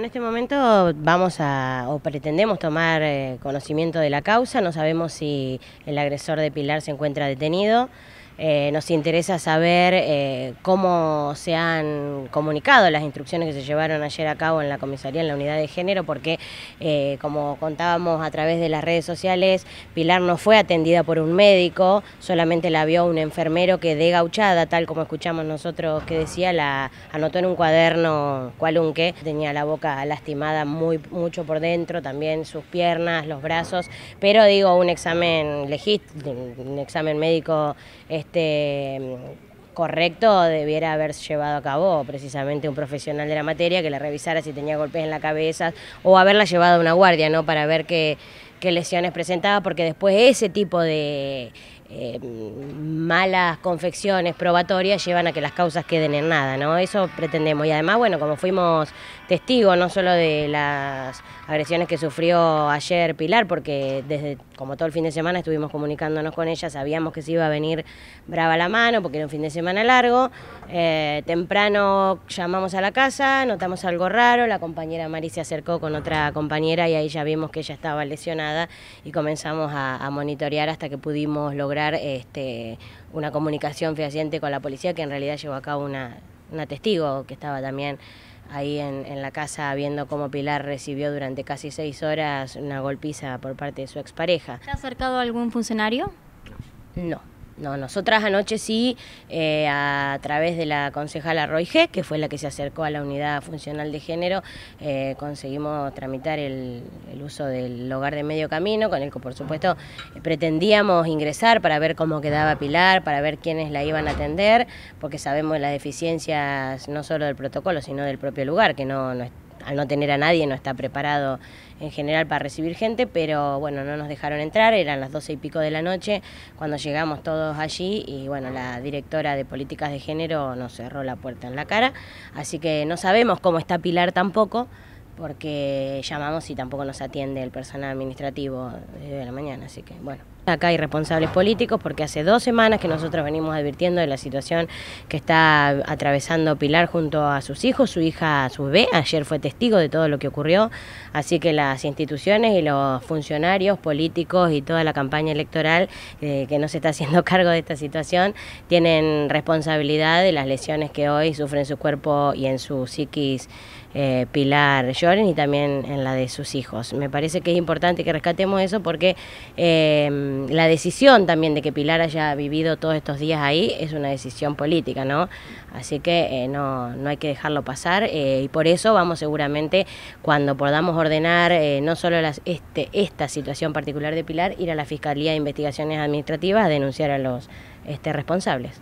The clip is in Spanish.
En este momento vamos a o pretendemos tomar eh, conocimiento de la causa, no sabemos si el agresor de Pilar se encuentra detenido. Eh, nos interesa saber eh, cómo se han comunicado las instrucciones que se llevaron ayer a cabo en la comisaría, en la unidad de género, porque eh, como contábamos a través de las redes sociales, Pilar no fue atendida por un médico, solamente la vio un enfermero que de gauchada, tal como escuchamos nosotros que decía, la anotó en un cuaderno cualunque, tenía la boca lastimada muy, mucho por dentro, también sus piernas, los brazos, pero digo, un examen legítimo, un examen médico... Este, este, correcto debiera haber llevado a cabo precisamente un profesional de la materia que la revisara si tenía golpes en la cabeza o haberla llevado a una guardia, ¿no? Para ver qué, qué lesiones presentaba, porque después ese tipo de Em, malas confecciones probatorias llevan a que las causas queden en nada, ¿no? Eso pretendemos. Y además, bueno, como fuimos testigos no solo de las agresiones que sufrió ayer Pilar, porque desde como todo el fin de semana estuvimos comunicándonos con ella, sabíamos que se iba a venir brava la mano porque era un fin de semana largo. Eh, temprano llamamos a la casa, notamos algo raro, la compañera Mari se acercó con otra compañera y ahí ya vimos que ella estaba lesionada y comenzamos a monitorear hasta que pudimos lograr este, una comunicación fehaciente con la policía, que en realidad llevó a cabo una, testigo que estaba también ahí en, la casa viendo cómo Pilar recibió durante casi seis horas una golpiza por parte de su expareja. ha acercado algún funcionario? No. No, nosotras anoche sí, eh, a través de la concejala Roy G, que fue la que se acercó a la unidad funcional de género, eh, conseguimos tramitar el, uso del hogar de medio camino, con el que por supuesto pretendíamos ingresar para ver cómo quedaba Pilar, para ver quiénes la iban a atender, porque sabemos las deficiencias no solo del protocolo, sino del propio lugar, que no, no al no tener a nadie no está preparado en general para recibir gente, pero bueno, no nos dejaron entrar, eran las doce y pico de la noche cuando llegamos todos allí y bueno, la directora de políticas de género nos cerró la puerta en la cara, así que no sabemos cómo está Pilar tampoco porque llamamos y tampoco nos atiende el personal administrativo de la mañana, así que bueno. Acá hay responsables políticos porque hace dos semanas que nosotros venimos advirtiendo de la situación que está atravesando Pilar junto a sus hijos, su hija su bebé, ayer fue testigo de todo lo que ocurrió, así que las instituciones y los funcionarios políticos y toda la campaña electoral eh, que no se está haciendo cargo de esta situación tienen responsabilidad de las lesiones que hoy sufren su cuerpo y en su psiquis. Eh, Pilar Lloren y también en la de sus hijos. Me parece que es importante que rescatemos eso porque eh, Mm, la decisión también de que Pilar haya vivido todos estos días ahí es una decisión política, ¿no? Así que eh, no, no hay que dejarlo pasar eh, y por eso vamos seguramente cuando podamos ordenar eh, no solo este, esta situación particular de Pilar, ir a la Fiscalía de Investigaciones Administrativas a denunciar a los este, responsables.